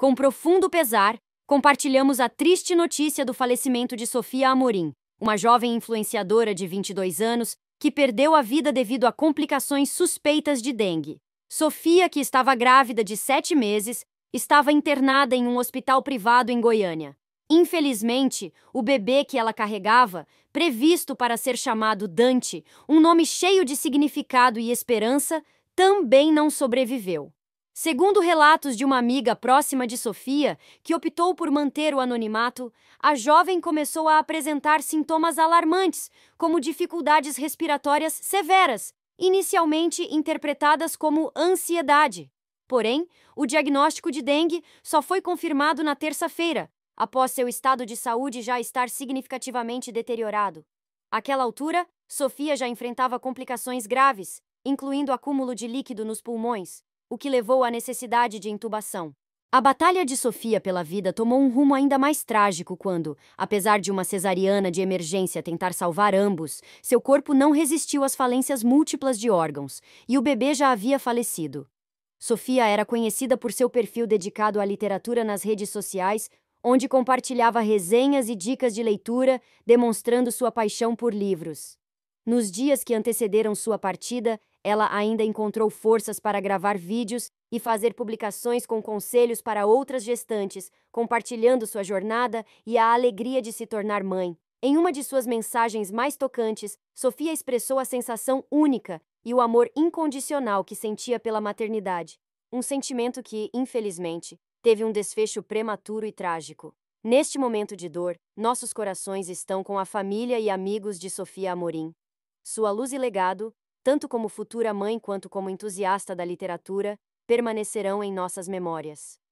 Com profundo pesar, compartilhamos a triste notícia do falecimento de Sofia Amorim, uma jovem influenciadora de 22 anos que perdeu a vida devido a complicações suspeitas de dengue. Sofia, que estava grávida de sete meses, estava internada em um hospital privado em Goiânia. Infelizmente, o bebê que ela carregava, previsto para ser chamado Dante, um nome cheio de significado e esperança, também não sobreviveu. Segundo relatos de uma amiga próxima de Sofia, que optou por manter o anonimato, a jovem começou a apresentar sintomas alarmantes, como dificuldades respiratórias severas, inicialmente interpretadas como ansiedade. Porém, o diagnóstico de dengue só foi confirmado na terça-feira, após seu estado de saúde já estar significativamente deteriorado. Àquela altura, Sofia já enfrentava complicações graves, incluindo acúmulo de líquido nos pulmões o que levou à necessidade de intubação. A batalha de Sofia pela vida tomou um rumo ainda mais trágico quando, apesar de uma cesariana de emergência tentar salvar ambos, seu corpo não resistiu às falências múltiplas de órgãos e o bebê já havia falecido. Sofia era conhecida por seu perfil dedicado à literatura nas redes sociais, onde compartilhava resenhas e dicas de leitura, demonstrando sua paixão por livros. Nos dias que antecederam sua partida, ela ainda encontrou forças para gravar vídeos e fazer publicações com conselhos para outras gestantes, compartilhando sua jornada e a alegria de se tornar mãe. Em uma de suas mensagens mais tocantes, Sofia expressou a sensação única e o amor incondicional que sentia pela maternidade. Um sentimento que, infelizmente, teve um desfecho prematuro e trágico. Neste momento de dor, nossos corações estão com a família e amigos de Sofia Amorim. Sua luz e legado, tanto como futura mãe quanto como entusiasta da literatura, permanecerão em nossas memórias.